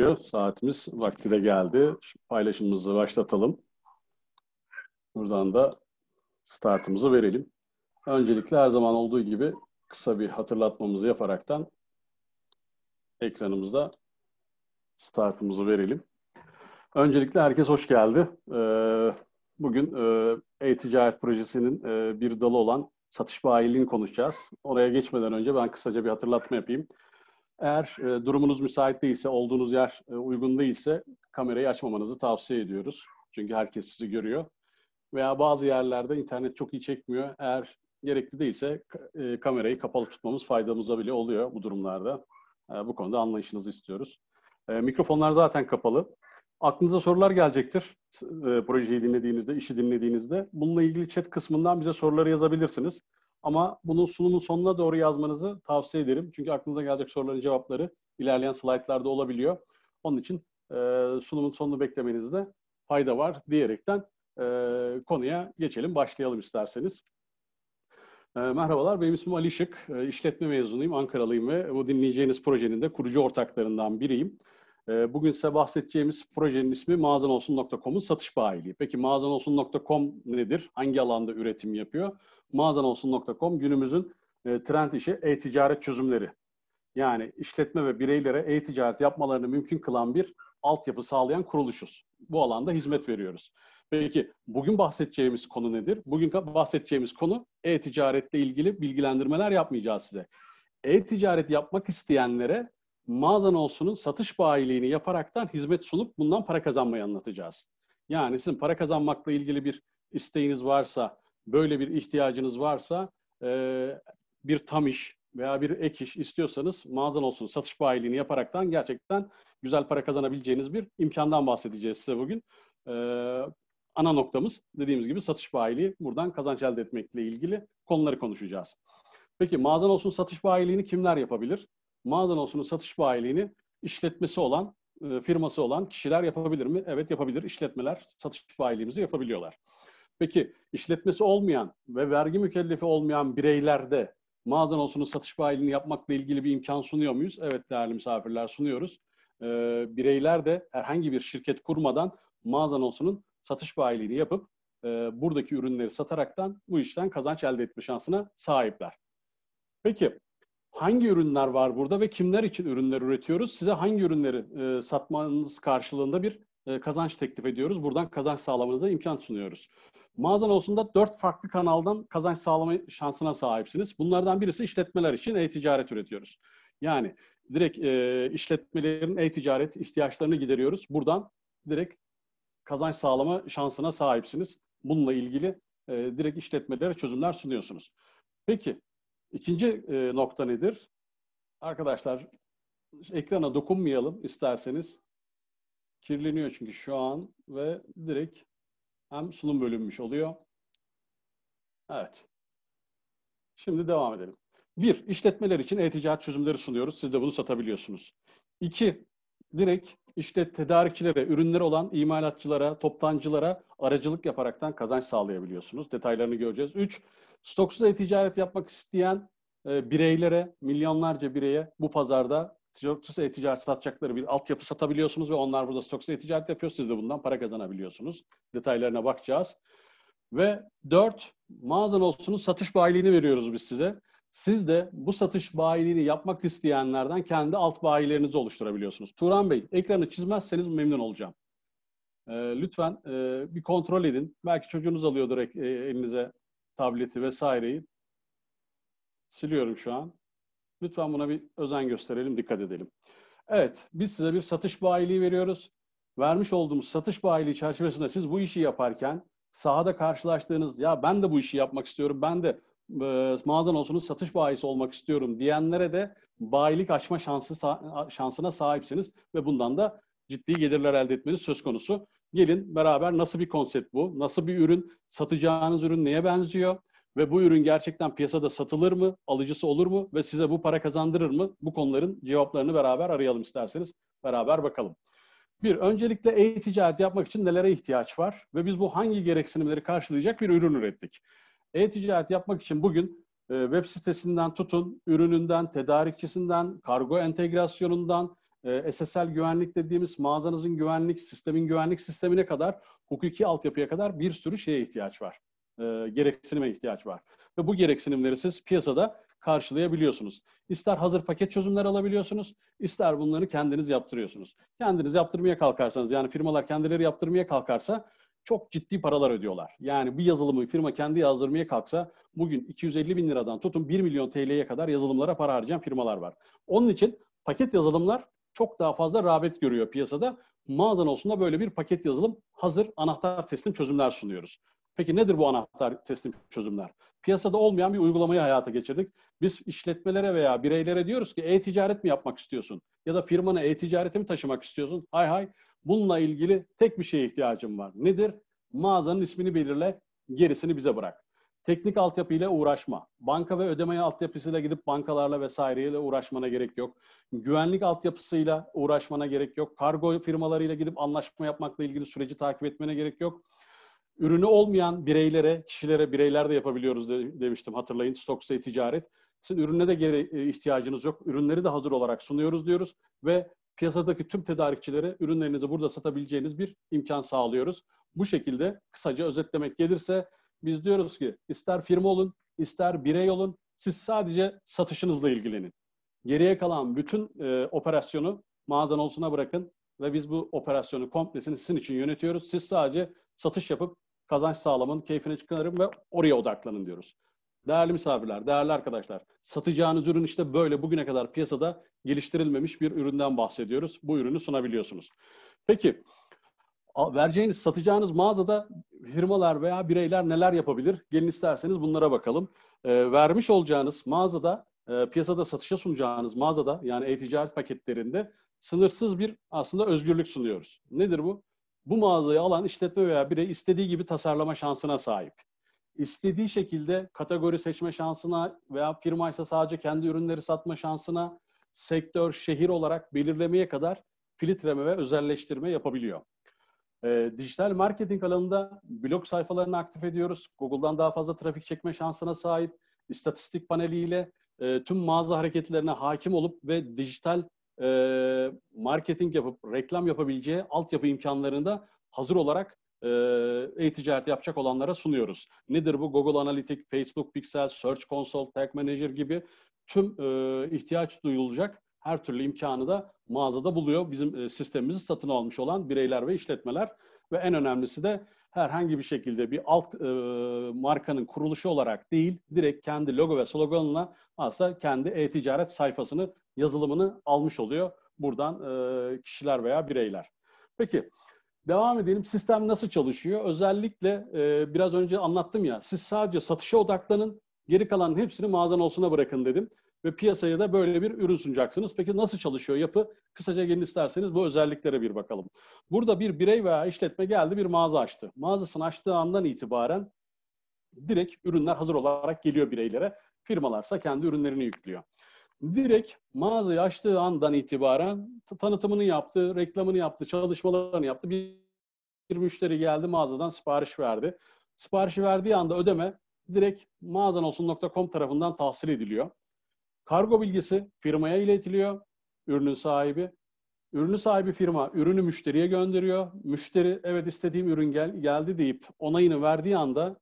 gerekiyor. Saatimiz vakti de geldi. Şimdi paylaşımımızı başlatalım. Buradan da startımızı verelim. Öncelikle her zaman olduğu gibi kısa bir hatırlatmamızı yaparaktan ekranımızda startımızı verelim. Öncelikle herkes hoş geldi. Ee, bugün e, e-ticaret projesinin e, bir dalı olan satış bayiliğini konuşacağız. Oraya geçmeden önce ben kısaca bir hatırlatma yapayım. Eğer e, durumunuz müsait değilse, olduğunuz yer e, uygun değilse kamerayı açmamanızı tavsiye ediyoruz. Çünkü herkes sizi görüyor. Veya bazı yerlerde internet çok iyi çekmiyor. Eğer gerekli değilse e, kamerayı kapalı tutmamız faydamıza bile oluyor bu durumlarda. E, bu konuda anlayışınızı istiyoruz. E, mikrofonlar zaten kapalı. Aklınıza sorular gelecektir e, projeyi dinlediğinizde, işi dinlediğinizde. Bununla ilgili chat kısmından bize soruları yazabilirsiniz. Ama bunun sunumun sonuna doğru yazmanızı tavsiye ederim. Çünkü aklınıza gelecek soruların cevapları ilerleyen slaytlarda olabiliyor. Onun için e, sunumun sonunu beklemenizde fayda var diyerekten e, konuya geçelim, başlayalım isterseniz. E, merhabalar, benim ismim Ali Şık. E, işletme mezunuyum, Ankaralıyım ve bu dinleyeceğiniz projenin de kurucu ortaklarından biriyim. E, bugün size bahsedeceğimiz projenin ismi mağazanolsun.com'un satış bayiliği. Peki mağazanolsun.com nedir? Hangi alanda üretim yapıyor? mağazanolsun.com günümüzün e, trend işi e-ticaret çözümleri. Yani işletme ve bireylere e-ticaret yapmalarını mümkün kılan bir altyapı sağlayan kuruluşuz. Bu alanda hizmet veriyoruz. Peki bugün bahsedeceğimiz konu nedir? Bugün bahsedeceğimiz konu e-ticaretle ilgili bilgilendirmeler yapmayacağız size. E-ticaret yapmak isteyenlere mağazan olsunun satış bayiliğini yaparaktan hizmet sunup bundan para kazanmayı anlatacağız. Yani sizin para kazanmakla ilgili bir isteğiniz varsa böyle bir ihtiyacınız varsa e, bir tam iş veya bir ek iş istiyorsanız mağazan olsun satış bayiliğini yaparaktan gerçekten güzel para kazanabileceğiniz bir imkandan bahsedeceğiz size bugün. E, ana noktamız dediğimiz gibi satış bayiliği buradan kazanç elde etmekle ilgili konuları konuşacağız. Peki mağazan olsun satış bayiliğini kimler yapabilir? Mağazan olsun satış bayiliğini işletmesi olan, e, firması olan kişiler yapabilir mi? Evet yapabilir. İşletmeler satış bayiliğimizi yapabiliyorlar. Peki işletmesi olmayan ve vergi mükellefi olmayan bireylerde mağaza olsunu satış bayiliğini yapmakla ilgili bir imkan sunuyor muyuz? Evet değerli misafirler sunuyoruz. Ee, bireyler de herhangi bir şirket kurmadan mağaza olsunun satış bayiliğini yapıp e, buradaki ürünleri sataraktan bu işten kazanç elde etme şansına sahipler. Peki hangi ürünler var burada ve kimler için ürünler üretiyoruz? Size hangi ürünleri e, satmanız karşılığında bir e, kazanç teklif ediyoruz. Buradan kazanç sağlamanıza imkan sunuyoruz. Mağazan olsun da dört farklı kanaldan kazanç sağlama şansına sahipsiniz. Bunlardan birisi işletmeler için e-ticaret üretiyoruz. Yani direkt e, işletmelerin e-ticaret ihtiyaçlarını gideriyoruz. Buradan direkt kazanç sağlama şansına sahipsiniz. Bununla ilgili e, direkt işletmelere çözümler sunuyorsunuz. Peki ikinci e, nokta nedir? Arkadaşlar ekrana dokunmayalım isterseniz. Kirleniyor çünkü şu an ve direkt hem sunum bölünmüş oluyor. Evet. Şimdi devam edelim. Bir, işletmeler için e-ticaret çözümleri sunuyoruz. Siz de bunu satabiliyorsunuz. İki, direkt işte tedarikçilere, ürünleri olan imalatçılara, toptancılara aracılık yaparaktan kazanç sağlayabiliyorsunuz. Detaylarını göreceğiz. Üç, stoksuz e-ticaret yapmak isteyen e, bireylere, milyonlarca bireye bu pazarda Stokes'e e-ticaret satacakları bir altyapı satabiliyorsunuz ve onlar burada Stokes'e e-ticaret yapıyor. Siz de bundan para kazanabiliyorsunuz. Detaylarına bakacağız. Ve dört, mağazan olsunuz satış bayiliğini veriyoruz biz size. Siz de bu satış bayiliğini yapmak isteyenlerden kendi alt bayilerinizi oluşturabiliyorsunuz. Turan Bey, ekranı çizmezseniz memnun olacağım. Ee, lütfen e, bir kontrol edin. Belki çocuğunuz alıyordur e, elinize tableti vesaireyi. Siliyorum şu an. Lütfen buna bir özen gösterelim, dikkat edelim. Evet, biz size bir satış bayiliği veriyoruz. Vermiş olduğumuz satış bayiliği çerçevesinde siz bu işi yaparken sahada karşılaştığınız ya ben de bu işi yapmak istiyorum, ben de e, mağazan olsunun satış bayisi olmak istiyorum diyenlere de bayilik açma şansı şansına sahipsiniz ve bundan da ciddi gelirler elde etmeniz söz konusu. Gelin beraber nasıl bir konsept bu, nasıl bir ürün, satacağınız ürün neye benziyor, ve bu ürün gerçekten piyasada satılır mı, alıcısı olur mu ve size bu para kazandırır mı? Bu konuların cevaplarını beraber arayalım isterseniz. Beraber bakalım. Bir, öncelikle e-ticaret yapmak için nelere ihtiyaç var ve biz bu hangi gereksinimleri karşılayacak bir ürün ürettik. E-ticaret yapmak için bugün e, web sitesinden tutun, ürününden, tedarikçisinden, kargo entegrasyonundan, e, SSL güvenlik dediğimiz mağazanızın güvenlik, sistemin güvenlik sistemine kadar, hukuki altyapıya kadar bir sürü şeye ihtiyaç var e, gereksinime ihtiyaç var. Ve bu gereksinimleri siz piyasada karşılayabiliyorsunuz. İster hazır paket çözümler alabiliyorsunuz, ister bunları kendiniz yaptırıyorsunuz. Kendiniz yaptırmaya kalkarsanız, yani firmalar kendileri yaptırmaya kalkarsa çok ciddi paralar ödüyorlar. Yani bir yazılımı firma kendi yazdırmaya kalksa bugün 250 bin liradan tutun 1 milyon TL'ye kadar yazılımlara para harcayan firmalar var. Onun için paket yazılımlar çok daha fazla rağbet görüyor piyasada. Mağazan olsun da böyle bir paket yazılım hazır anahtar teslim çözümler sunuyoruz. Peki nedir bu anahtar teslim çözümler? Piyasada olmayan bir uygulamayı hayata geçirdik. Biz işletmelere veya bireylere diyoruz ki e-ticaret mi yapmak istiyorsun? Ya da firmanı e-ticarete mi taşımak istiyorsun? Hay hay bununla ilgili tek bir şeye ihtiyacım var. Nedir? Mağazanın ismini belirle, gerisini bize bırak. Teknik altyapıyla uğraşma. Banka ve ödeme altyapısıyla gidip bankalarla vesaireyle uğraşmana gerek yok. Güvenlik altyapısıyla uğraşmana gerek yok. Kargo firmalarıyla gidip anlaşma yapmakla ilgili süreci takip etmene gerek yok ürünü olmayan bireylere, kişilere, bireyler de yapabiliyoruz de, demiştim. Hatırlayın Stokse ticaret. Sizin ürüne de geri e, ihtiyacınız yok. Ürünleri de hazır olarak sunuyoruz diyoruz ve piyasadaki tüm tedarikçilere ürünlerinizi burada satabileceğiniz bir imkan sağlıyoruz. Bu şekilde kısaca özetlemek gelirse biz diyoruz ki ister firma olun, ister birey olun, siz sadece satışınızla ilgilenin. Geriye kalan bütün e, operasyonu mağazan olsuna bırakın ve biz bu operasyonu komplesini sizin için yönetiyoruz. Siz sadece satış yapıp kazanç sağlamanın keyfine çıkarın ve oraya odaklanın diyoruz. Değerli misafirler, değerli arkadaşlar, satacağınız ürün işte böyle bugüne kadar piyasada geliştirilmemiş bir üründen bahsediyoruz. Bu ürünü sunabiliyorsunuz. Peki, vereceğiniz, satacağınız mağazada firmalar veya bireyler neler yapabilir? Gelin isterseniz bunlara bakalım. E, vermiş olacağınız mağazada, e, piyasada satışa sunacağınız mağazada yani e-ticaret paketlerinde sınırsız bir aslında özgürlük sunuyoruz. Nedir bu? bu mağazayı alan işletme veya birey istediği gibi tasarlama şansına sahip. İstediği şekilde kategori seçme şansına veya firmaysa sadece kendi ürünleri satma şansına, sektör, şehir olarak belirlemeye kadar filtreme ve özelleştirme yapabiliyor. E, dijital marketing alanında blog sayfalarını aktif ediyoruz. Google'dan daha fazla trafik çekme şansına sahip. istatistik paneliyle e, tüm mağaza hareketlerine hakim olup ve dijital e, marketing yapıp reklam yapabileceği altyapı imkanlarını da hazır olarak e, e-ticaret yapacak olanlara sunuyoruz. Nedir bu? Google Analytics, Facebook Pixel, Search Console, Tag Manager gibi tüm e, ihtiyaç duyulacak her türlü imkanı da mağazada buluyor. Bizim e, sistemimizi satın almış olan bireyler ve işletmeler ve en önemlisi de herhangi bir şekilde bir alt e, markanın kuruluşu olarak değil, direkt kendi logo ve sloganına aslında kendi e-ticaret sayfasını yazılımını almış oluyor buradan e, kişiler veya bireyler. Peki devam edelim. Sistem nasıl çalışıyor? Özellikle e, biraz önce anlattım ya siz sadece satışa odaklanın geri kalan hepsini mağazan olsuna bırakın dedim. Ve piyasaya da böyle bir ürün sunacaksınız. Peki nasıl çalışıyor yapı? Kısaca gelin isterseniz bu özelliklere bir bakalım. Burada bir birey veya işletme geldi bir mağaza açtı. Mağazasını açtığı andan itibaren direkt ürünler hazır olarak geliyor bireylere. Firmalarsa kendi ürünlerini yüklüyor direkt mağazayı açtığı andan itibaren tanıtımını yaptı, reklamını yaptı, çalışmalarını yaptı. Bir, bir müşteri geldi mağazadan sipariş verdi. Siparişi verdiği anda ödeme direkt mağazanolsun.com tarafından tahsil ediliyor. Kargo bilgisi firmaya iletiliyor, ürünün sahibi. Ürünü sahibi firma ürünü müşteriye gönderiyor. Müşteri evet istediğim ürün gel, geldi deyip onayını verdiği anda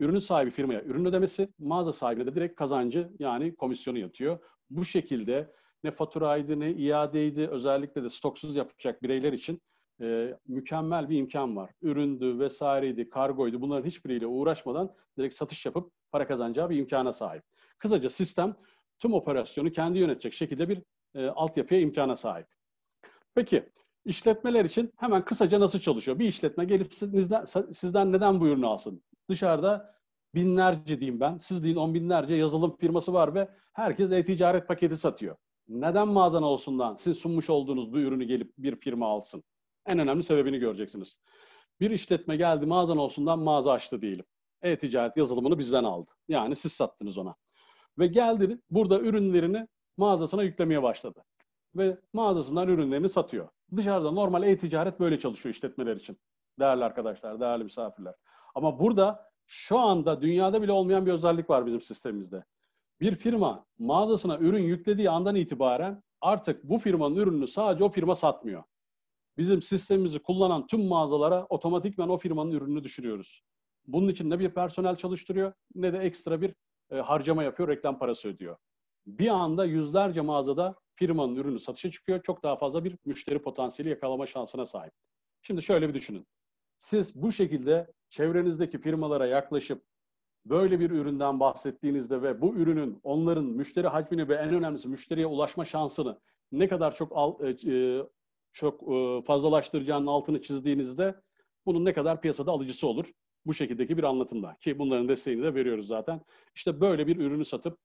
ürünün sahibi firmaya ürün ödemesi, mağaza sahibine de direkt kazancı yani komisyonu yatıyor bu şekilde ne faturaydı ne iadeydi özellikle de stoksuz yapacak bireyler için e, mükemmel bir imkan var. Üründü vesaireydi, kargoydu bunların hiçbiriyle uğraşmadan direkt satış yapıp para kazanacağı bir imkana sahip. Kısaca sistem tüm operasyonu kendi yönetecek şekilde bir e, altyapıya imkana sahip. Peki işletmeler için hemen kısaca nasıl çalışıyor? Bir işletme gelip sizden, sizden neden bu ürünü alsın? Dışarıda binlerce diyeyim ben, siz deyin on binlerce yazılım firması var ve herkes e-ticaret paketi satıyor. Neden mağazan olsundan siz sunmuş olduğunuz bu ürünü gelip bir firma alsın? En önemli sebebini göreceksiniz. Bir işletme geldi mağazan olsundan mağaza açtı diyelim. E-ticaret yazılımını bizden aldı. Yani siz sattınız ona. Ve geldi burada ürünlerini mağazasına yüklemeye başladı. Ve mağazasından ürünlerini satıyor. Dışarıda normal e-ticaret böyle çalışıyor işletmeler için. Değerli arkadaşlar, değerli misafirler. Ama burada şu anda dünyada bile olmayan bir özellik var bizim sistemimizde. Bir firma mağazasına ürün yüklediği andan itibaren artık bu firmanın ürününü sadece o firma satmıyor. Bizim sistemimizi kullanan tüm mağazalara otomatikmen o firmanın ürününü düşürüyoruz. Bunun için ne bir personel çalıştırıyor ne de ekstra bir e, harcama yapıyor, reklam parası ödüyor. Bir anda yüzlerce mağazada firmanın ürünü satışa çıkıyor. Çok daha fazla bir müşteri potansiyeli yakalama şansına sahip. Şimdi şöyle bir düşünün. Siz bu şekilde çevrenizdeki firmalara yaklaşıp böyle bir üründen bahsettiğinizde ve bu ürünün onların müşteri hacmini ve en önemlisi müşteriye ulaşma şansını ne kadar çok al, e, e çok e, fazlalaştıracağının altını çizdiğinizde bunun ne kadar piyasada alıcısı olur bu şekildeki bir anlatımda ki bunların desteğini de veriyoruz zaten. İşte böyle bir ürünü satıp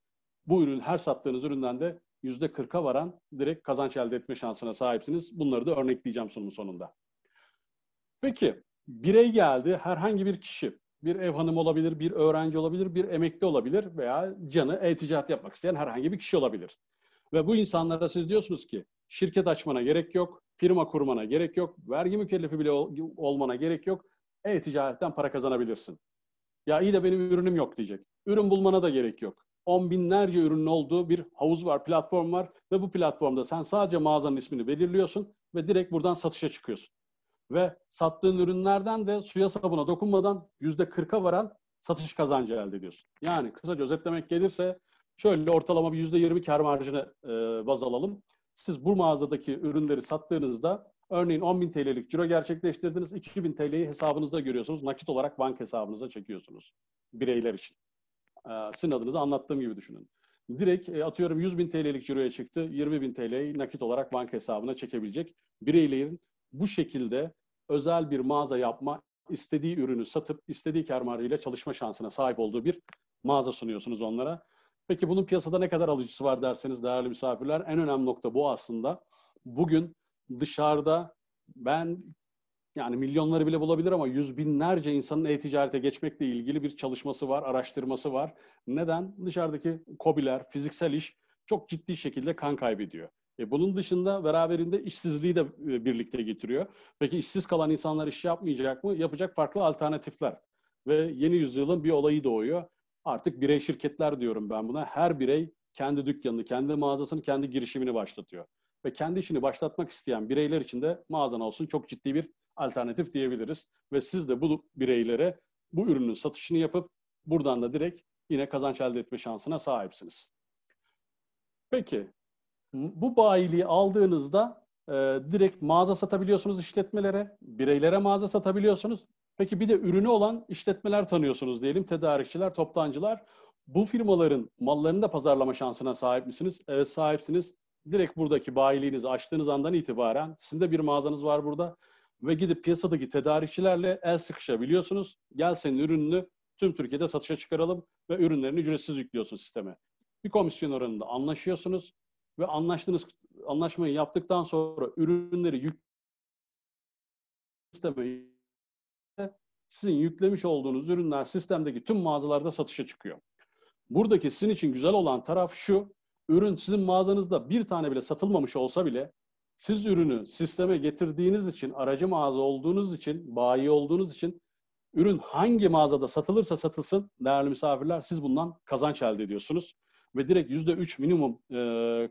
bu ürün her sattığınız üründen de yüzde %40'a varan direkt kazanç elde etme şansına sahipsiniz. Bunları da örnekleyeceğim sunum sonunda. Peki birey geldi, herhangi bir kişi, bir ev hanımı olabilir, bir öğrenci olabilir, bir emekli olabilir veya canı e-ticaret yapmak isteyen herhangi bir kişi olabilir. Ve bu insanlara siz diyorsunuz ki şirket açmana gerek yok, firma kurmana gerek yok, vergi mükellefi bile ol, olmana gerek yok, e-ticaretten para kazanabilirsin. Ya iyi de benim ürünüm yok diyecek. Ürün bulmana da gerek yok. On binlerce ürünün olduğu bir havuz var, platform var ve bu platformda sen sadece mağazanın ismini belirliyorsun ve direkt buradan satışa çıkıyorsun ve sattığın ürünlerden de suya sabuna dokunmadan yüzde kırka varan satış kazancı elde ediyorsun. Yani kısaca özetlemek gelirse şöyle ortalama bir yüzde yirmi kar marjını e, baz alalım. Siz bu mağazadaki ürünleri sattığınızda örneğin 10 10.000 TL'lik ciro gerçekleştirdiniz. 2 bin TL'yi hesabınızda görüyorsunuz. Nakit olarak bank hesabınıza çekiyorsunuz bireyler için. E, sizin adınızı anlattığım gibi düşünün. Direkt e, atıyorum 100.000 TL'lik ciroya çıktı. 20 bin TL'yi nakit olarak banka hesabına çekebilecek bireylerin bu şekilde özel bir mağaza yapma, istediği ürünü satıp istediği kar marjıyla çalışma şansına sahip olduğu bir mağaza sunuyorsunuz onlara. Peki bunun piyasada ne kadar alıcısı var derseniz değerli misafirler en önemli nokta bu aslında. Bugün dışarıda ben yani milyonları bile bulabilir ama yüz binlerce insanın e-ticarete geçmekle ilgili bir çalışması var, araştırması var. Neden? Dışarıdaki kobiler, fiziksel iş çok ciddi şekilde kan kaybediyor. E, bunun dışında beraberinde işsizliği de e, birlikte getiriyor. Peki işsiz kalan insanlar iş yapmayacak mı? Yapacak farklı alternatifler. Ve yeni yüzyılın bir olayı doğuyor. Artık birey şirketler diyorum ben buna. Her birey kendi dükkanını, kendi mağazasını, kendi girişimini başlatıyor. Ve kendi işini başlatmak isteyen bireyler için de mağazan olsun çok ciddi bir alternatif diyebiliriz. Ve siz de bu bireylere bu ürünün satışını yapıp buradan da direkt yine kazanç elde etme şansına sahipsiniz. Peki bu bayiliği aldığınızda e, direkt mağaza satabiliyorsunuz işletmelere, bireylere mağaza satabiliyorsunuz. Peki bir de ürünü olan işletmeler tanıyorsunuz diyelim, tedarikçiler, toptancılar. Bu firmaların mallarını da pazarlama şansına sahip misiniz? Evet sahipsiniz. Direkt buradaki bayiliğinizi açtığınız andan itibaren sizin de bir mağazanız var burada ve gidip piyasadaki tedarikçilerle el sıkışabiliyorsunuz. Gel senin ürününü tüm Türkiye'de satışa çıkaralım ve ürünlerini ücretsiz yüklüyorsun sisteme. Bir komisyon oranında anlaşıyorsunuz ve anlaştığınız anlaşmayı yaptıktan sonra ürünleri yük sisteme sizin yüklemiş olduğunuz ürünler sistemdeki tüm mağazalarda satışa çıkıyor. Buradaki sizin için güzel olan taraf şu, ürün sizin mağazanızda bir tane bile satılmamış olsa bile siz ürünü sisteme getirdiğiniz için, aracı mağaza olduğunuz için, bayi olduğunuz için ürün hangi mağazada satılırsa satılsın değerli misafirler siz bundan kazanç elde ediyorsunuz ve direkt yüzde üç minimum e,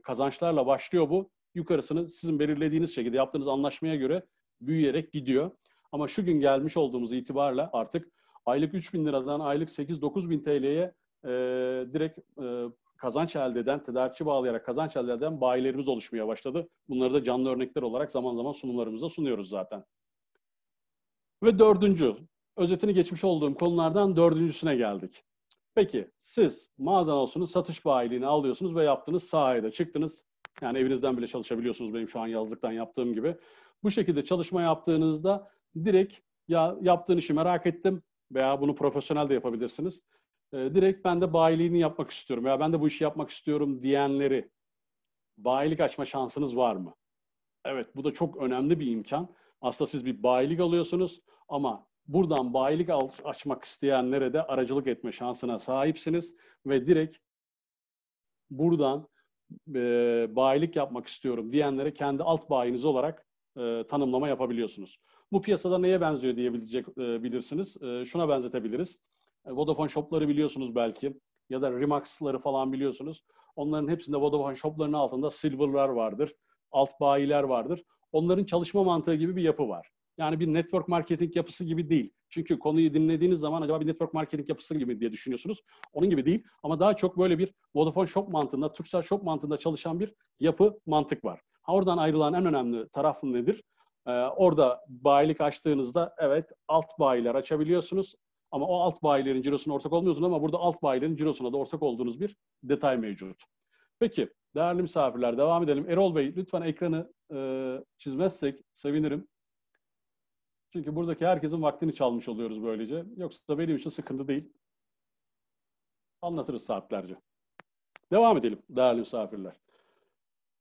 kazançlarla başlıyor bu. Yukarısını sizin belirlediğiniz şekilde yaptığınız anlaşmaya göre büyüyerek gidiyor. Ama şu gün gelmiş olduğumuz itibarla artık aylık 3 bin liradan aylık 8-9 bin TL'ye e, direkt e, kazanç elde eden, tedarikçi bağlayarak kazanç elde eden bayilerimiz oluşmaya başladı. Bunları da canlı örnekler olarak zaman zaman sunumlarımızda sunuyoruz zaten. Ve dördüncü, özetini geçmiş olduğum konulardan dördüncüsüne geldik. Peki siz mağaza anonsunu satış bayiliğini alıyorsunuz ve yaptığınız sahaya çıktınız. Yani evinizden bile çalışabiliyorsunuz benim şu an yazlıktan yaptığım gibi. Bu şekilde çalışma yaptığınızda direkt ya yaptığın işi merak ettim veya bunu profesyonel de yapabilirsiniz. Ee, direkt ben de bayiliğini yapmak istiyorum veya ben de bu işi yapmak istiyorum diyenleri bayilik açma şansınız var mı? Evet bu da çok önemli bir imkan. Aslında siz bir bayilik alıyorsunuz ama Buradan bayilik açmak isteyenlere de aracılık etme şansına sahipsiniz ve direkt buradan e, bayilik yapmak istiyorum diyenlere kendi alt bayiniz olarak e, tanımlama yapabiliyorsunuz. Bu piyasada neye benziyor diyebilecek e, bilirsiniz. E, şuna benzetebiliriz. E, Vodafone shopları biliyorsunuz belki ya da Remax'ları falan biliyorsunuz. Onların hepsinde Vodafone shoplarının altında silver'lar vardır, alt bayiler vardır. Onların çalışma mantığı gibi bir yapı var. Yani bir network marketing yapısı gibi değil. Çünkü konuyu dinlediğiniz zaman acaba bir network marketing yapısı gibi diye düşünüyorsunuz. Onun gibi değil ama daha çok böyle bir Vodafone Shop mantığında, Turkcell Shop mantığında çalışan bir yapı mantık var. Ha, oradan ayrılan en önemli taraf nedir? Ee, orada bayilik açtığınızda evet alt bayiler açabiliyorsunuz ama o alt bayilerin cirosuna ortak olmuyorsunuz ama burada alt bayilerin cirosuna da ortak olduğunuz bir detay mevcut. Peki değerli misafirler devam edelim. Erol Bey lütfen ekranı e, çizmezsek sevinirim. Çünkü buradaki herkesin vaktini çalmış oluyoruz böylece. Yoksa benim için sıkıntı değil. Anlatırız saatlerce. Devam edelim değerli misafirler.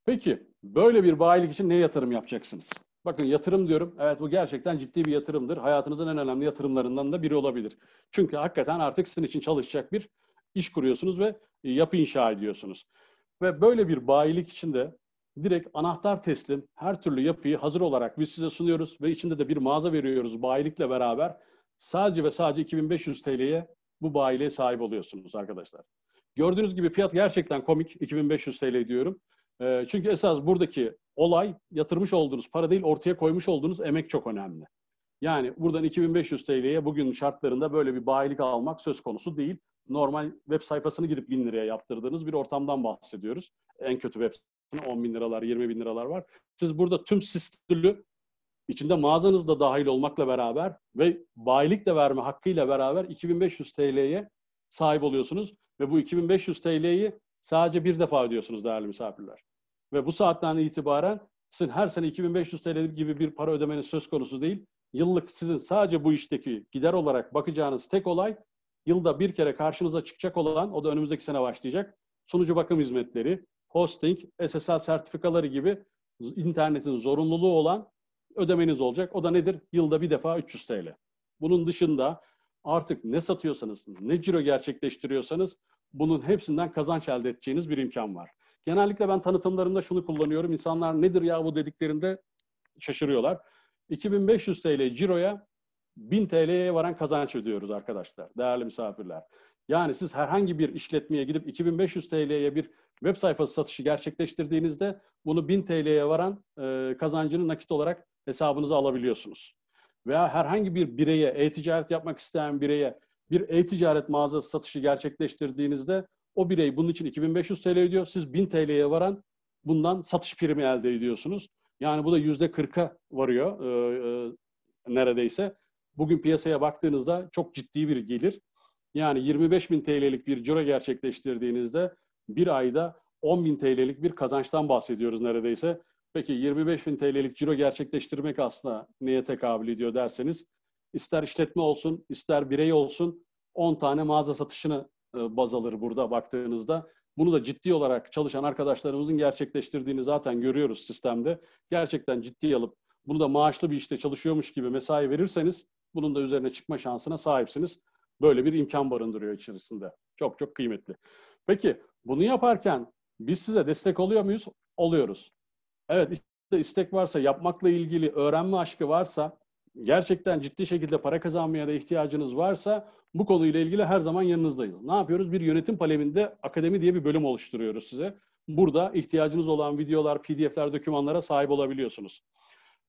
Peki böyle bir bayilik için ne yatırım yapacaksınız? Bakın yatırım diyorum. Evet bu gerçekten ciddi bir yatırımdır. Hayatınızın en önemli yatırımlarından da biri olabilir. Çünkü hakikaten artık sizin için çalışacak bir iş kuruyorsunuz ve yapı inşa ediyorsunuz. Ve böyle bir bayilik de direkt anahtar teslim her türlü yapıyı hazır olarak biz size sunuyoruz ve içinde de bir mağaza veriyoruz bayilikle beraber. Sadece ve sadece 2500 TL'ye bu bayiliğe sahip oluyorsunuz arkadaşlar. Gördüğünüz gibi fiyat gerçekten komik. 2500 TL diyorum. E, çünkü esas buradaki olay yatırmış olduğunuz para değil ortaya koymuş olduğunuz emek çok önemli. Yani buradan 2500 TL'ye bugün şartlarında böyle bir bayilik almak söz konusu değil. Normal web sayfasını gidip 1000 liraya yaptırdığınız bir ortamdan bahsediyoruz. En kötü web 10 bin liralar, 20 bin liralar var. Siz burada tüm sistemli içinde mağazanız da dahil olmakla beraber ve bayilik de verme hakkıyla beraber 2500 TL'ye sahip oluyorsunuz. Ve bu 2500 TL'yi sadece bir defa ödüyorsunuz değerli misafirler. Ve bu saatten itibaren sizin her sene 2500 TL gibi bir para ödemeniz söz konusu değil. Yıllık sizin sadece bu işteki gider olarak bakacağınız tek olay yılda bir kere karşınıza çıkacak olan o da önümüzdeki sene başlayacak sunucu bakım hizmetleri, hosting, SSL sertifikaları gibi internetin zorunluluğu olan ödemeniz olacak. O da nedir? Yılda bir defa 300 TL. Bunun dışında artık ne satıyorsanız, ne ciro gerçekleştiriyorsanız bunun hepsinden kazanç elde edeceğiniz bir imkan var. Genellikle ben tanıtımlarımda şunu kullanıyorum. İnsanlar nedir ya bu dediklerinde şaşırıyorlar. 2500 TL ciroya 1000 TL'ye varan kazanç ödüyoruz arkadaşlar, değerli misafirler. Yani siz herhangi bir işletmeye gidip 2500 TL'ye bir web sayfası satışı gerçekleştirdiğinizde bunu 1000 TL'ye varan e, kazancını nakit olarak hesabınıza alabiliyorsunuz. Veya herhangi bir bireye, e-ticaret yapmak isteyen bireye bir e-ticaret mağazası satışı gerçekleştirdiğinizde o birey bunun için 2500 TL ödüyor. Siz 1000 TL'ye varan bundan satış primi elde ediyorsunuz. Yani bu da %40'a varıyor e, e, neredeyse. Bugün piyasaya baktığınızda çok ciddi bir gelir. Yani 25 bin TL'lik bir ciro gerçekleştirdiğinizde bir ayda 10 bin TL'lik bir kazançtan bahsediyoruz neredeyse. Peki 25 bin TL'lik ciro gerçekleştirmek aslında neye tekabül ediyor derseniz ister işletme olsun ister birey olsun 10 tane mağaza satışını e, baz alır burada baktığınızda. Bunu da ciddi olarak çalışan arkadaşlarımızın gerçekleştirdiğini zaten görüyoruz sistemde. Gerçekten ciddi alıp bunu da maaşlı bir işte çalışıyormuş gibi mesai verirseniz bunun da üzerine çıkma şansına sahipsiniz. Böyle bir imkan barındırıyor içerisinde. Çok çok kıymetli. Peki bunu yaparken biz size destek oluyor muyuz? Oluyoruz. Evet istek varsa, yapmakla ilgili öğrenme aşkı varsa, gerçekten ciddi şekilde para kazanmaya da ihtiyacınız varsa bu konuyla ilgili her zaman yanınızdayız. Ne yapıyoruz? Bir yönetim paleminde akademi diye bir bölüm oluşturuyoruz size. Burada ihtiyacınız olan videolar, pdf'ler, dokümanlara sahip olabiliyorsunuz.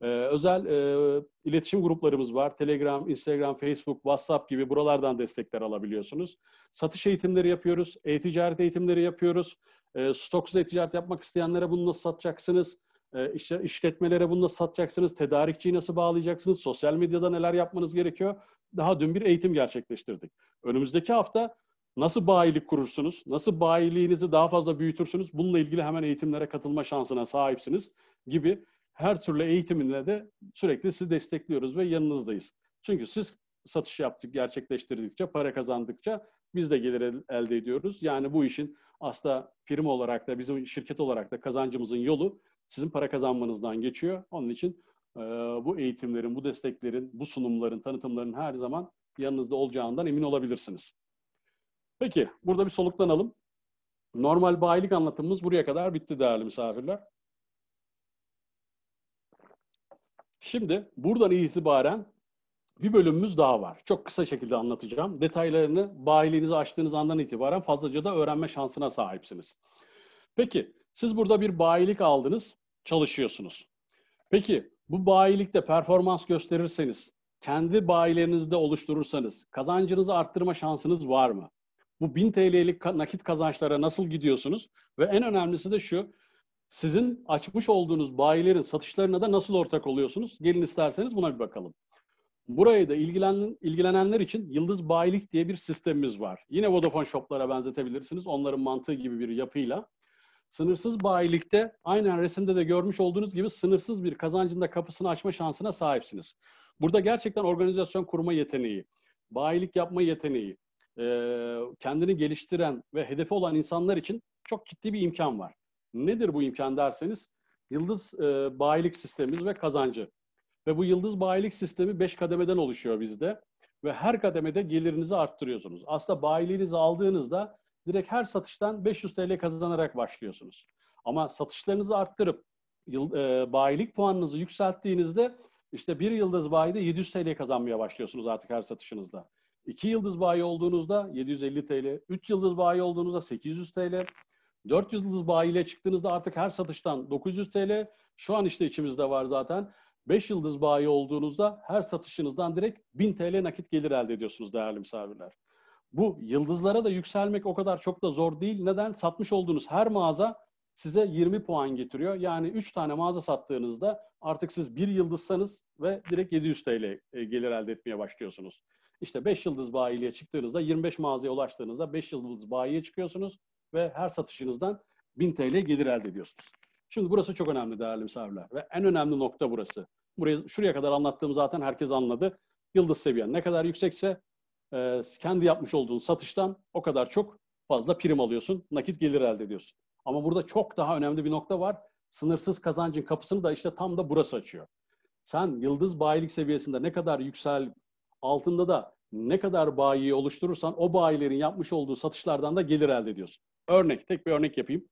Ee, özel e, iletişim gruplarımız var. Telegram, Instagram, Facebook, WhatsApp gibi buralardan destekler alabiliyorsunuz. Satış eğitimleri yapıyoruz. E-ticaret eğitimleri yapıyoruz. E, stoksuz e-ticaret yapmak isteyenlere bunu nasıl satacaksınız? E, ee, iş, işletmelere bunu nasıl satacaksınız? Tedarikçiyi nasıl bağlayacaksınız? Sosyal medyada neler yapmanız gerekiyor? Daha dün bir eğitim gerçekleştirdik. Önümüzdeki hafta nasıl bayilik kurursunuz? Nasıl bayiliğinizi daha fazla büyütürsünüz? Bununla ilgili hemen eğitimlere katılma şansına sahipsiniz gibi her türlü eğitimine de sürekli sizi destekliyoruz ve yanınızdayız. Çünkü siz satış yaptık, gerçekleştirdikçe, para kazandıkça biz de gelir elde ediyoruz. Yani bu işin aslında firma olarak da bizim şirket olarak da kazancımızın yolu sizin para kazanmanızdan geçiyor. Onun için e, bu eğitimlerin, bu desteklerin, bu sunumların, tanıtımların her zaman yanınızda olacağından emin olabilirsiniz. Peki, burada bir soluklanalım. Normal bayilik anlatımımız buraya kadar bitti değerli misafirler. Şimdi buradan itibaren bir bölümümüz daha var. Çok kısa şekilde anlatacağım. Detaylarını bayiliğinizi açtığınız andan itibaren fazlaca da öğrenme şansına sahipsiniz. Peki siz burada bir bayilik aldınız, çalışıyorsunuz. Peki bu bayilikte performans gösterirseniz, kendi bayilerinizde oluşturursanız kazancınızı arttırma şansınız var mı? Bu 1000 TL'lik nakit kazançlara nasıl gidiyorsunuz? Ve en önemlisi de şu, sizin açmış olduğunuz bayilerin satışlarına da nasıl ortak oluyorsunuz? Gelin isterseniz buna bir bakalım. Burayı da ilgilen, ilgilenenler için Yıldız Bayilik diye bir sistemimiz var. Yine Vodafone Shop'lara benzetebilirsiniz. Onların mantığı gibi bir yapıyla. Sınırsız bayilikte aynen resimde de görmüş olduğunuz gibi sınırsız bir kazancında kapısını açma şansına sahipsiniz. Burada gerçekten organizasyon kurma yeteneği, bayilik yapma yeteneği, kendini geliştiren ve hedefi olan insanlar için çok ciddi bir imkan var. Nedir bu imkan derseniz yıldız e, bayilik sistemimiz ve kazancı. Ve bu yıldız bayilik sistemi 5 kademeden oluşuyor bizde. Ve her kademede gelirinizi arttırıyorsunuz. Aslında bayiliğinizi aldığınızda direkt her satıştan 500 TL kazanarak başlıyorsunuz. Ama satışlarınızı arttırıp yıl, e, bayilik puanınızı yükselttiğinizde işte bir yıldız bayide 700 TL kazanmaya başlıyorsunuz artık her satışınızda. İki yıldız bayi olduğunuzda 750 TL, üç yıldız bayi olduğunuzda 800 TL, 4 yıldız bayiyle çıktığınızda artık her satıştan 900 TL. Şu an işte içimizde var zaten. 5 yıldız bayi olduğunuzda her satışınızdan direkt 1000 TL nakit gelir elde ediyorsunuz değerli misafirler. Bu yıldızlara da yükselmek o kadar çok da zor değil. Neden? Satmış olduğunuz her mağaza size 20 puan getiriyor. Yani 3 tane mağaza sattığınızda artık siz bir yıldızsanız ve direkt 700 TL e, gelir elde etmeye başlıyorsunuz. İşte 5 yıldız bayiliğe çıktığınızda 25 mağazaya ulaştığınızda 5 yıldız bayiye çıkıyorsunuz ve her satışınızdan 1000 TL gelir elde ediyorsunuz. Şimdi burası çok önemli değerli misafirler ve en önemli nokta burası. Burayı, şuraya kadar anlattığım zaten herkes anladı. Yıldız seviyen ne kadar yüksekse e, kendi yapmış olduğun satıştan o kadar çok fazla prim alıyorsun, nakit gelir elde ediyorsun. Ama burada çok daha önemli bir nokta var. Sınırsız kazancın kapısını da işte tam da burası açıyor. Sen yıldız bayilik seviyesinde ne kadar yüksel, altında da ne kadar bayiyi oluşturursan o bayilerin yapmış olduğu satışlardan da gelir elde ediyorsun. Örnek, tek bir örnek yapayım.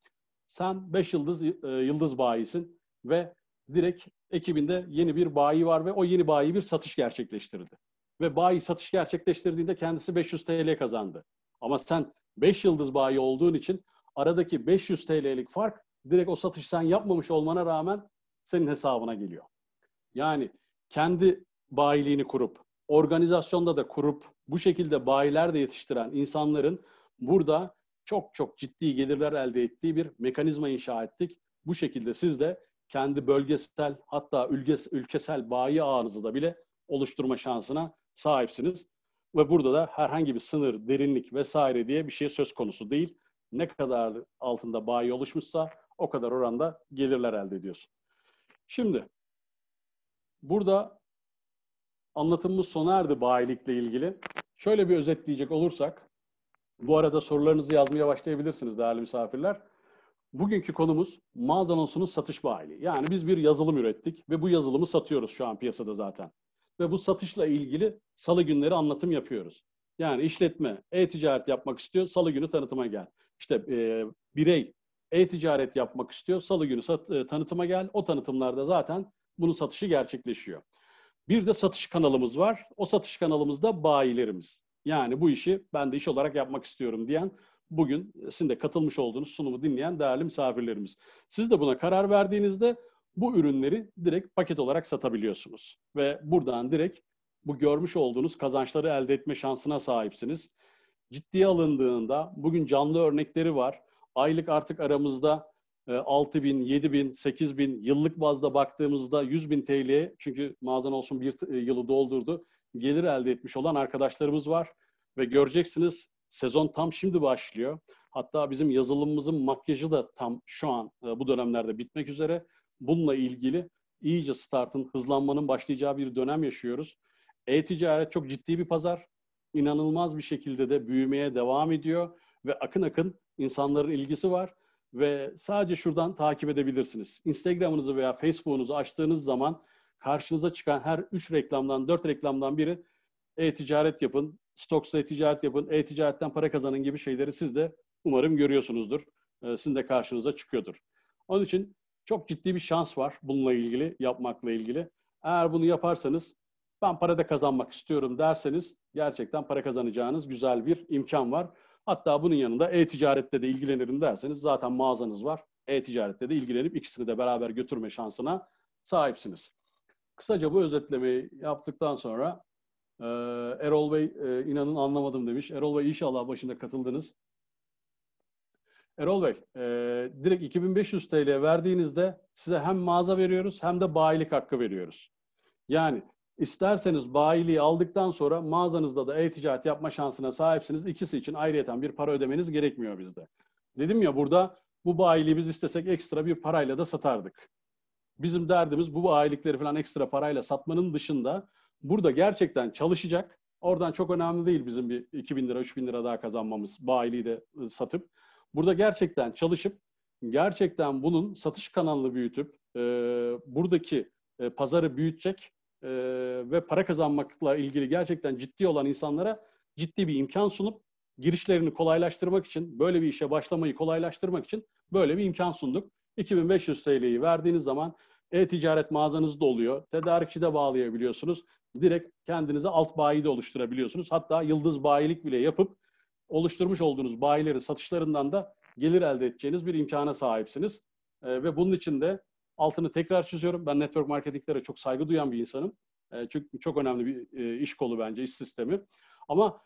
Sen 5 yıldız e, yıldız bayisin ve direkt ekibinde yeni bir bayi var ve o yeni bayi bir satış gerçekleştirdi. Ve bayi satış gerçekleştirdiğinde kendisi 500 TL kazandı. Ama sen 5 yıldız bayi olduğun için aradaki 500 TL'lik fark direkt o satış sen yapmamış olmana rağmen senin hesabına geliyor. Yani kendi bayiliğini kurup, organizasyonda da kurup, bu şekilde bayiler de yetiştiren insanların burada çok çok ciddi gelirler elde ettiği bir mekanizma inşa ettik. Bu şekilde siz de kendi bölgesel hatta ülkes, ülkesel bayi ağınızı da bile oluşturma şansına sahipsiniz. Ve burada da herhangi bir sınır, derinlik vesaire diye bir şey söz konusu değil. Ne kadar altında bayi oluşmuşsa o kadar oranda gelirler elde ediyorsun. Şimdi burada anlatımımız sona erdi bayilikle ilgili. Şöyle bir özetleyecek olursak bu arada sorularınızı yazmaya başlayabilirsiniz değerli misafirler. Bugünkü konumuz mağaza anonsunun satış faili. Yani biz bir yazılım ürettik ve bu yazılımı satıyoruz şu an piyasada zaten. Ve bu satışla ilgili salı günleri anlatım yapıyoruz. Yani işletme e-ticaret yapmak istiyor, salı günü tanıtıma gel. İşte e, birey e-ticaret yapmak istiyor, salı günü sat, e, tanıtıma gel. O tanıtımlarda zaten bunun satışı gerçekleşiyor. Bir de satış kanalımız var. O satış kanalımızda bayilerimiz. Yani bu işi ben de iş olarak yapmak istiyorum diyen bugün sizin de katılmış olduğunuz sunumu dinleyen değerli misafirlerimiz. Siz de buna karar verdiğinizde bu ürünleri direkt paket olarak satabiliyorsunuz. Ve buradan direkt bu görmüş olduğunuz kazançları elde etme şansına sahipsiniz. Ciddiye alındığında bugün canlı örnekleri var. Aylık artık aramızda 6 e, bin, 7 bin, 8 bin, yıllık bazda baktığımızda 100 bin TL'ye çünkü mağazan olsun bir e, yılı doldurdu gelir elde etmiş olan arkadaşlarımız var. Ve göreceksiniz sezon tam şimdi başlıyor. Hatta bizim yazılımımızın makyajı da tam şu an e, bu dönemlerde bitmek üzere. Bununla ilgili iyice startın, hızlanmanın başlayacağı bir dönem yaşıyoruz. E-ticaret çok ciddi bir pazar. İnanılmaz bir şekilde de büyümeye devam ediyor ve akın akın insanların ilgisi var ve sadece şuradan takip edebilirsiniz. Instagram'ınızı veya Facebook'unuzu açtığınız zaman karşınıza çıkan her 3 reklamdan, 4 reklamdan biri e-ticaret yapın, stoksa e-ticaret yapın, e-ticaretten para kazanın gibi şeyleri siz de umarım görüyorsunuzdur. E, sizin de karşınıza çıkıyordur. Onun için çok ciddi bir şans var bununla ilgili, yapmakla ilgili. Eğer bunu yaparsanız ben para da kazanmak istiyorum derseniz gerçekten para kazanacağınız güzel bir imkan var. Hatta bunun yanında e-ticarette de ilgilenirim derseniz zaten mağazanız var. E-ticarette de ilgilenip ikisini de beraber götürme şansına sahipsiniz. Kısaca bu özetlemeyi yaptıktan sonra e, Erol Bey e, inanın anlamadım demiş. Erol Bey inşallah başında katıldınız. Erol Bey, e, direkt 2500 TL verdiğinizde size hem mağaza veriyoruz hem de bayilik hakkı veriyoruz. Yani isterseniz bayiliği aldıktan sonra mağazanızda da e-ticaret yapma şansına sahipsiniz. İkisi için ayrıyeten bir para ödemeniz gerekmiyor bizde. Dedim ya burada bu bayiliği biz istesek ekstra bir parayla da satardık. Bizim derdimiz bu bayilikleri falan ekstra parayla satmanın dışında burada gerçekten çalışacak. Oradan çok önemli değil bizim bir 2000 lira, 3000 lira daha kazanmamız bayiliği de ıı, satıp. Burada gerçekten çalışıp, gerçekten bunun satış kanalını büyütüp, e, buradaki e, pazarı büyütecek e, ve para kazanmakla ilgili gerçekten ciddi olan insanlara ciddi bir imkan sunup girişlerini kolaylaştırmak için, böyle bir işe başlamayı kolaylaştırmak için böyle bir imkan sunduk. 2500 TL'yi verdiğiniz zaman e-ticaret mağazanız doluyor, Tedarikçi de bağlayabiliyorsunuz. Direkt kendinize alt bayi de oluşturabiliyorsunuz. Hatta yıldız bayilik bile yapıp oluşturmuş olduğunuz bayileri satışlarından da gelir elde edeceğiniz bir imkana sahipsiniz. E, ve bunun için de altını tekrar çiziyorum. Ben network marketinglere çok saygı duyan bir insanım. E, çünkü çok önemli bir e, iş kolu bence, iş sistemi. Ama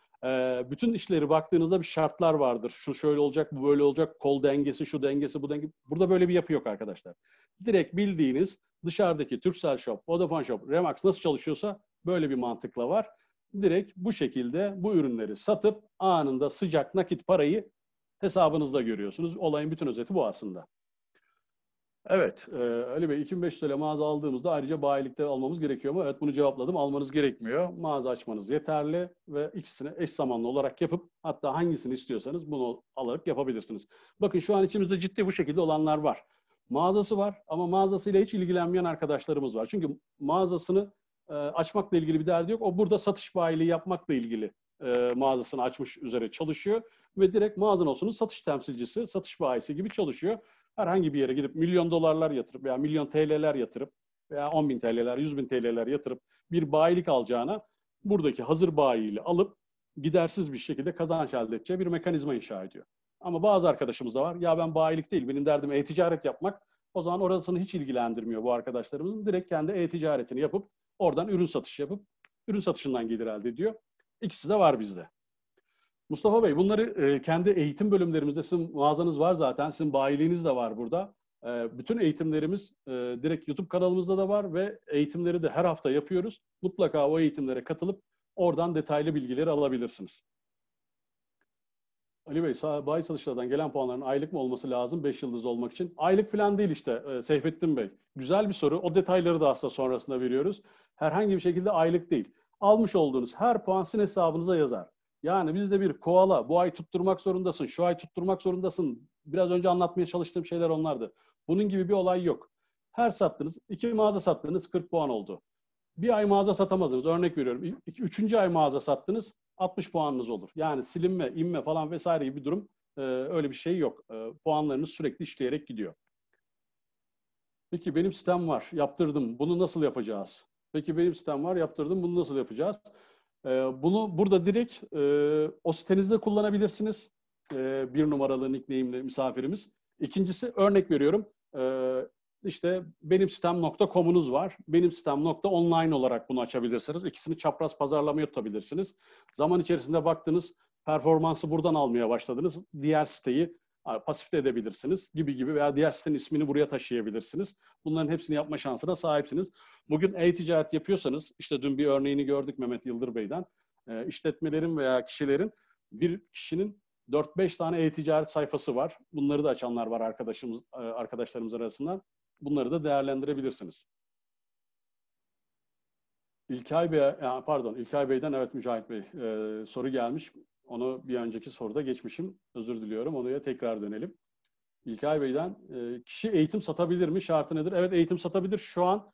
bütün işleri baktığınızda bir şartlar vardır. Şu şöyle olacak, bu böyle olacak, kol dengesi, şu dengesi, bu denge. Burada böyle bir yapı yok arkadaşlar. Direkt bildiğiniz dışarıdaki Turkcell Shop, Vodafone Shop, Remax nasıl çalışıyorsa böyle bir mantıkla var. Direkt bu şekilde bu ürünleri satıp anında sıcak nakit parayı hesabınızda görüyorsunuz. Olayın bütün özeti bu aslında. Evet, e, Ali Bey 2500 TL mağaza aldığımızda ayrıca bayilikte almamız gerekiyor mu? Evet bunu cevapladım. Almanız gerekmiyor. Mağaza açmanız yeterli ve ikisini eş zamanlı olarak yapıp hatta hangisini istiyorsanız bunu alarak yapabilirsiniz. Bakın şu an içimizde ciddi bu şekilde olanlar var. Mağazası var ama mağazasıyla hiç ilgilenmeyen arkadaşlarımız var. Çünkü mağazasını e, açmakla ilgili bir derdi yok. O burada satış bayiliği yapmakla ilgili e, mağazasını açmış üzere çalışıyor ve direkt mağazanosunun satış temsilcisi, satış bayisi gibi çalışıyor herhangi bir yere gidip milyon dolarlar yatırıp veya milyon TL'ler yatırıp veya 10 bin TL'ler, 100 bin TL'ler yatırıp bir bayilik alacağına buradaki hazır bayiyle alıp gidersiz bir şekilde kazanç elde edeceği bir mekanizma inşa ediyor. Ama bazı arkadaşımız da var. Ya ben bayilik değil, benim derdim e-ticaret yapmak. O zaman orasını hiç ilgilendirmiyor bu arkadaşlarımızın. Direkt kendi e-ticaretini yapıp oradan ürün satışı yapıp ürün satışından gelir elde ediyor. İkisi de var bizde. Mustafa Bey bunları e, kendi eğitim bölümlerimizde sizin mağazanız var zaten. Sizin bayiliğiniz de var burada. E, bütün eğitimlerimiz e, direkt YouTube kanalımızda da var ve eğitimleri de her hafta yapıyoruz. Mutlaka o eğitimlere katılıp oradan detaylı bilgileri alabilirsiniz. Ali Bey, bayi satışlardan gelen puanların aylık mı olması lazım 5 yıldız olmak için? Aylık falan değil işte e, Seyfettin Bey. Güzel bir soru. O detayları da aslında sonrasında veriyoruz. Herhangi bir şekilde aylık değil. Almış olduğunuz her puan sizin hesabınıza yazar. Yani bizde bir koala, bu ay tutturmak zorundasın, şu ay tutturmak zorundasın. Biraz önce anlatmaya çalıştığım şeyler onlardı. Bunun gibi bir olay yok. Her sattınız, iki mağaza sattınız 40 puan oldu. Bir ay mağaza satamazsınız. Örnek veriyorum. Üçüncü ay mağaza sattınız 60 puanınız olur. Yani silinme, inme falan vesaire gibi bir durum e, öyle bir şey yok. E, puanlarınız sürekli işleyerek gidiyor. Peki benim sistem var, yaptırdım. Bunu nasıl yapacağız? Peki benim sistem var, yaptırdım. Bunu nasıl yapacağız? E, bunu burada direkt e, o sitenizde kullanabilirsiniz. E, bir numaralı nickname'li misafirimiz. İkincisi örnek veriyorum. E, işte benimsistem.com'unuz var. benimsistem.online olarak bunu açabilirsiniz. İkisini çapraz pazarlamaya tutabilirsiniz. Zaman içerisinde baktınız performansı buradan almaya başladınız. Diğer siteyi pasif de edebilirsiniz gibi gibi veya diğer sitenin ismini buraya taşıyabilirsiniz. Bunların hepsini yapma şansına sahipsiniz. Bugün e-ticaret yapıyorsanız, işte dün bir örneğini gördük Mehmet Yıldır Bey'den, e, işletmelerin veya kişilerin bir kişinin 4-5 tane e-ticaret sayfası var. Bunları da açanlar var arkadaşımız e, arkadaşlarımız arasında. Bunları da değerlendirebilirsiniz. İlkay Bey, e, pardon İlkay Bey'den evet Mücahit Bey e, soru gelmiş. Onu bir önceki soruda geçmişim. Özür diliyorum. ya tekrar dönelim. İlkay Bey'den e, kişi eğitim satabilir mi? Şartı nedir? Evet eğitim satabilir. Şu an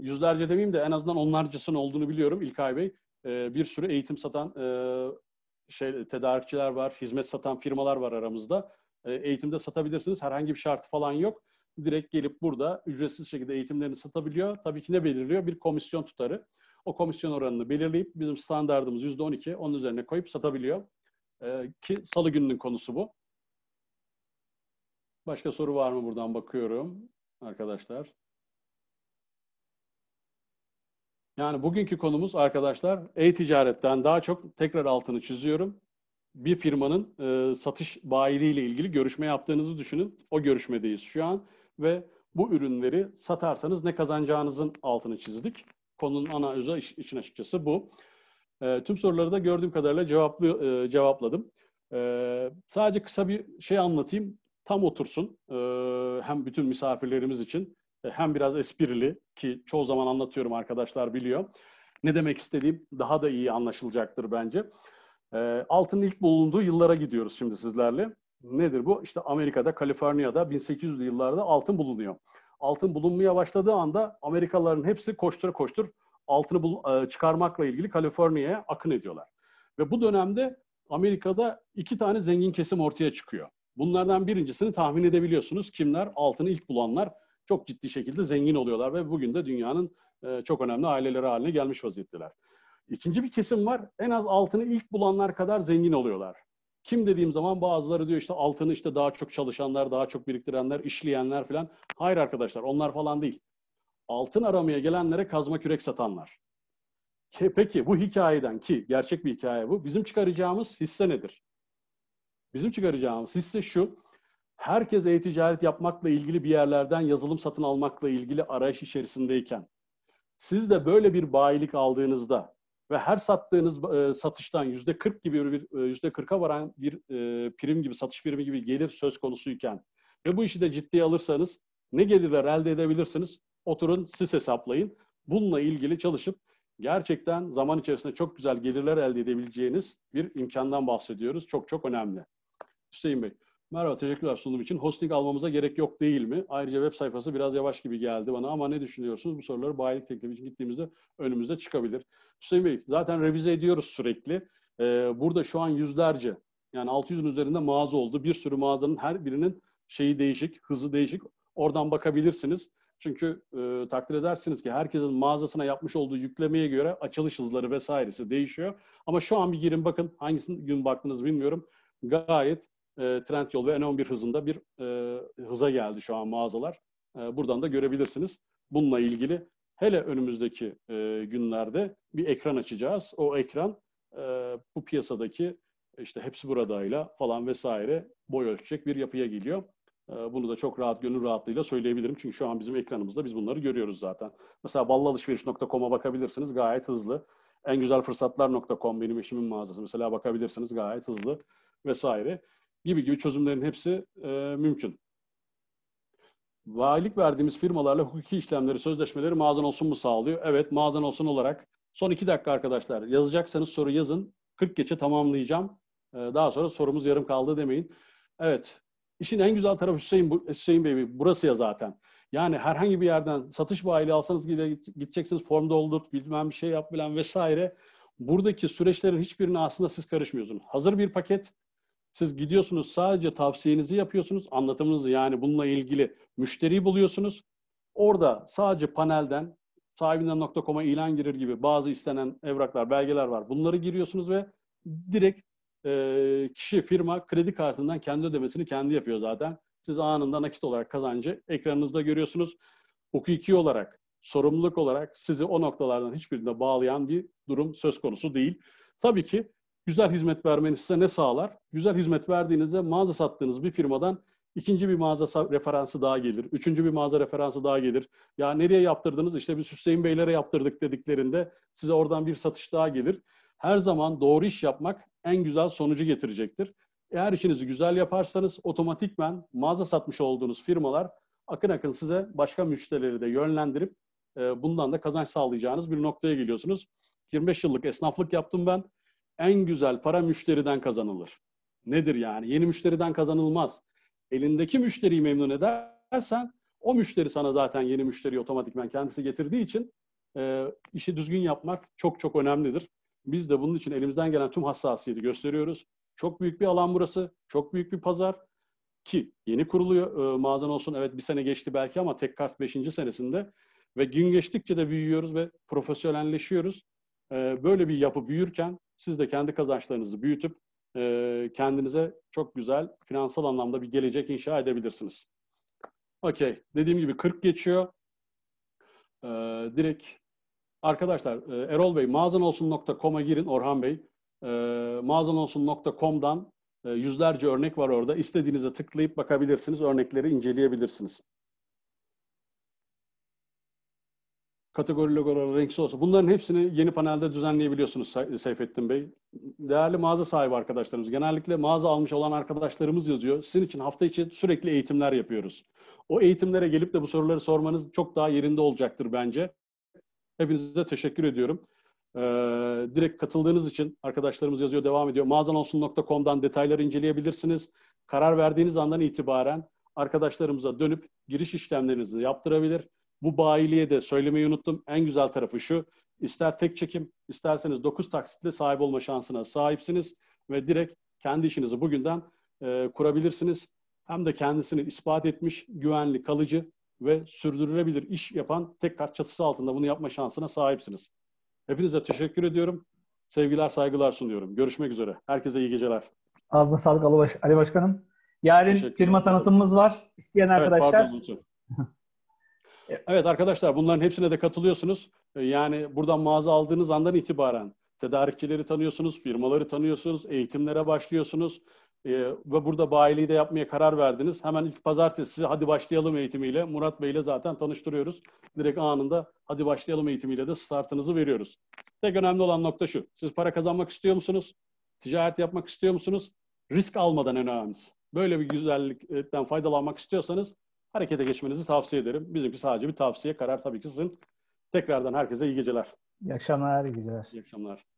yüzlerce demeyeyim de en azından onlarcasının olduğunu biliyorum İlkay Bey. E, bir sürü eğitim satan e, şey tedarikçiler var, hizmet satan firmalar var aramızda. eğitimde satabilirsiniz. Herhangi bir şartı falan yok. Direkt gelip burada ücretsiz şekilde eğitimlerini satabiliyor. Tabii ki ne belirliyor? Bir komisyon tutarı. O komisyon oranını belirleyip bizim standartımız yüzde on iki onun üzerine koyup satabiliyor. Ee, ki salı gününün konusu bu. Başka soru var mı buradan bakıyorum arkadaşlar. Yani bugünkü konumuz arkadaşlar e-ticaretten daha çok tekrar altını çiziyorum. Bir firmanın e, satış bayiliğiyle ilgili görüşme yaptığınızı düşünün. O görüşmedeyiz şu an ve bu ürünleri satarsanız ne kazanacağınızın altını çizdik konunun ana özü için açıkçası bu. E, tüm soruları da gördüğüm kadarıyla cevaplı e, cevapladım. E, sadece kısa bir şey anlatayım. Tam otursun e, hem bütün misafirlerimiz için e, hem biraz esprili ki çoğu zaman anlatıyorum arkadaşlar biliyor. Ne demek istediğim daha da iyi anlaşılacaktır bence. E, altının ilk bulunduğu yıllara gidiyoruz şimdi sizlerle. Nedir bu? İşte Amerika'da, Kaliforniya'da 1800'lü yıllarda altın bulunuyor altın bulunmaya başladığı anda Amerikalıların hepsi koştur koştur altını bul, e, çıkarmakla ilgili Kaliforniya'ya akın ediyorlar. Ve bu dönemde Amerika'da iki tane zengin kesim ortaya çıkıyor. Bunlardan birincisini tahmin edebiliyorsunuz. Kimler? Altını ilk bulanlar çok ciddi şekilde zengin oluyorlar ve bugün de dünyanın e, çok önemli aileleri haline gelmiş vaziyetteler. İkinci bir kesim var. En az altını ilk bulanlar kadar zengin oluyorlar. Kim dediğim zaman bazıları diyor işte altını işte daha çok çalışanlar, daha çok biriktirenler, işleyenler falan. Hayır arkadaşlar onlar falan değil. Altın aramaya gelenlere kazma kürek satanlar. Peki bu hikayeden ki gerçek bir hikaye bu. Bizim çıkaracağımız hisse nedir? Bizim çıkaracağımız hisse şu. Herkes e-ticaret yapmakla ilgili bir yerlerden yazılım satın almakla ilgili arayış içerisindeyken siz de böyle bir bayilik aldığınızda ve her sattığınız e, satıştan yüzde 40 gibi bir e, yüzde 40'a varan bir e, prim gibi satış primi gibi gelir söz konusuyken ve bu işi de ciddiye alırsanız ne gelirler elde edebilirsiniz? Oturun siz hesaplayın. Bununla ilgili çalışıp gerçekten zaman içerisinde çok güzel gelirler elde edebileceğiniz bir imkandan bahsediyoruz. Çok çok önemli. Hüseyin Bey. Merhaba, teşekkürler sunum için. Hosting almamıza gerek yok değil mi? Ayrıca web sayfası biraz yavaş gibi geldi bana ama ne düşünüyorsunuz? Bu soruları bayilik teklifi için gittiğimizde önümüzde çıkabilir. Hüseyin Bey, zaten revize ediyoruz sürekli. Ee, burada şu an yüzlerce, yani 600'ün üzerinde mağaza oldu. Bir sürü mağazanın her birinin şeyi değişik, hızı değişik. Oradan bakabilirsiniz. Çünkü e, takdir edersiniz ki herkesin mağazasına yapmış olduğu yüklemeye göre açılış hızları vesairesi değişiyor. Ama şu an bir girin bakın hangisini gün baktınız bilmiyorum. Gayet e, yol ve N11 hızında bir e, hıza geldi şu an mağazalar. E, buradan da görebilirsiniz. Bununla ilgili hele önümüzdeki e, günlerde bir ekran açacağız. O ekran e, bu piyasadaki işte hepsi buradayla falan vesaire boy ölçecek bir yapıya geliyor. E, bunu da çok rahat, gönül rahatlığıyla söyleyebilirim. Çünkü şu an bizim ekranımızda biz bunları görüyoruz zaten. Mesela ballalışveriş.com'a bakabilirsiniz gayet hızlı. En güzel fırsatlar.com benim eşimin mağazası. Mesela bakabilirsiniz gayet hızlı vesaire gibi gibi çözümlerin hepsi e, mümkün. Valilik verdiğimiz firmalarla hukuki işlemleri, sözleşmeleri mağazan olsun mu sağlıyor? Evet, mağazan olsun olarak son iki dakika arkadaşlar. Yazacaksanız soru yazın. 40 geçe tamamlayacağım. E, daha sonra sorumuz yarım kaldı demeyin. Evet, işin en güzel tarafı Hüseyin, Hüseyin Bey, burası ya zaten. Yani herhangi bir yerden satış bayili alsanız gideceksiniz form doldurt, bilmem bir şey yap bilen vesaire. Buradaki süreçlerin hiçbirine aslında siz karışmıyorsunuz. Hazır bir paket siz gidiyorsunuz sadece tavsiyenizi yapıyorsunuz, anlatımınızı yani bununla ilgili müşteriyi buluyorsunuz. Orada sadece panelden sahibinden.com'a ilan girir gibi bazı istenen evraklar, belgeler var. Bunları giriyorsunuz ve direkt e, kişi, firma kredi kartından kendi ödemesini kendi yapıyor zaten. Siz anında nakit olarak kazancı ekranınızda görüyorsunuz. Hukuki olarak, sorumluluk olarak sizi o noktalardan hiçbirinde bağlayan bir durum söz konusu değil. Tabii ki Güzel hizmet vermeniz size ne sağlar? Güzel hizmet verdiğinizde mağaza sattığınız bir firmadan ikinci bir mağaza referansı daha gelir, üçüncü bir mağaza referansı daha gelir. Ya nereye yaptırdınız? İşte biz Hüseyin Beylere yaptırdık dediklerinde size oradan bir satış daha gelir. Her zaman doğru iş yapmak en güzel sonucu getirecektir. Eğer işinizi güzel yaparsanız otomatikmen mağaza satmış olduğunuz firmalar akın akın size başka müşterileri de yönlendirip e, bundan da kazanç sağlayacağınız bir noktaya geliyorsunuz. 25 yıllık esnaflık yaptım ben en güzel para müşteriden kazanılır. Nedir yani? Yeni müşteriden kazanılmaz. Elindeki müşteriyi memnun edersen o müşteri sana zaten yeni müşteri otomatikman kendisi getirdiği için e, işi düzgün yapmak çok çok önemlidir. Biz de bunun için elimizden gelen tüm hassasiyeti gösteriyoruz. Çok büyük bir alan burası, çok büyük bir pazar ki yeni kuruluyor e, mağazan olsun. Evet bir sene geçti belki ama tek kart 5. senesinde ve gün geçtikçe de büyüyoruz ve profesyonelleşiyoruz. E, böyle bir yapı büyürken siz de kendi kazançlarınızı büyütüp e, kendinize çok güzel finansal anlamda bir gelecek inşa edebilirsiniz. Okey. Dediğim gibi 40 geçiyor. E, direkt arkadaşlar e, Erol Bey mağazanolsun.com'a girin Orhan Bey. E, mağazanolsun.com'dan e, yüzlerce örnek var orada. İstediğinize tıklayıp bakabilirsiniz. Örnekleri inceleyebilirsiniz. kategori logoları, renkli olsa bunların hepsini yeni panelde düzenleyebiliyorsunuz Seyfettin Bey. Değerli mağaza sahibi arkadaşlarımız, genellikle mağaza almış olan arkadaşlarımız yazıyor. Sizin için hafta içi sürekli eğitimler yapıyoruz. O eğitimlere gelip de bu soruları sormanız çok daha yerinde olacaktır bence. Hepinize teşekkür ediyorum. Ee, direkt katıldığınız için arkadaşlarımız yazıyor, devam ediyor. Mağazanolsun.com'dan detayları inceleyebilirsiniz. Karar verdiğiniz andan itibaren arkadaşlarımıza dönüp giriş işlemlerinizi yaptırabilir bu bayiliğe de söylemeyi unuttum. En güzel tarafı şu. İster tek çekim, isterseniz 9 taksitle sahip olma şansına sahipsiniz ve direkt kendi işinizi bugünden e, kurabilirsiniz. Hem de kendisini ispat etmiş, güvenli, kalıcı ve sürdürülebilir iş yapan tek kart çatısı altında bunu yapma şansına sahipsiniz. Hepinize teşekkür ediyorum. Sevgiler, saygılar sunuyorum. Görüşmek üzere. Herkese iyi geceler. Ağzına sağlık Ali, Başkanım. Yarın firma tanıtımımız var. İsteyen evet, arkadaşlar. Pardon, E, evet arkadaşlar bunların hepsine de katılıyorsunuz. E, yani buradan mağaza aldığınız andan itibaren tedarikçileri tanıyorsunuz, firmaları tanıyorsunuz, eğitimlere başlıyorsunuz e, ve burada bayiliği de yapmaya karar verdiniz. Hemen ilk pazartesi size hadi başlayalım eğitimiyle. Murat Bey ile zaten tanıştırıyoruz. Direkt anında hadi başlayalım eğitimiyle de startınızı veriyoruz. Tek önemli olan nokta şu. Siz para kazanmak istiyor musunuz? Ticaret yapmak istiyor musunuz? Risk almadan en önemlisi. Böyle bir güzellikten faydalanmak istiyorsanız harekete geçmenizi tavsiye ederim. Bizimki sadece bir tavsiye karar tabii ki sizin. Tekrardan herkese iyi geceler. İyi akşamlar, iyi geceler. İyi akşamlar.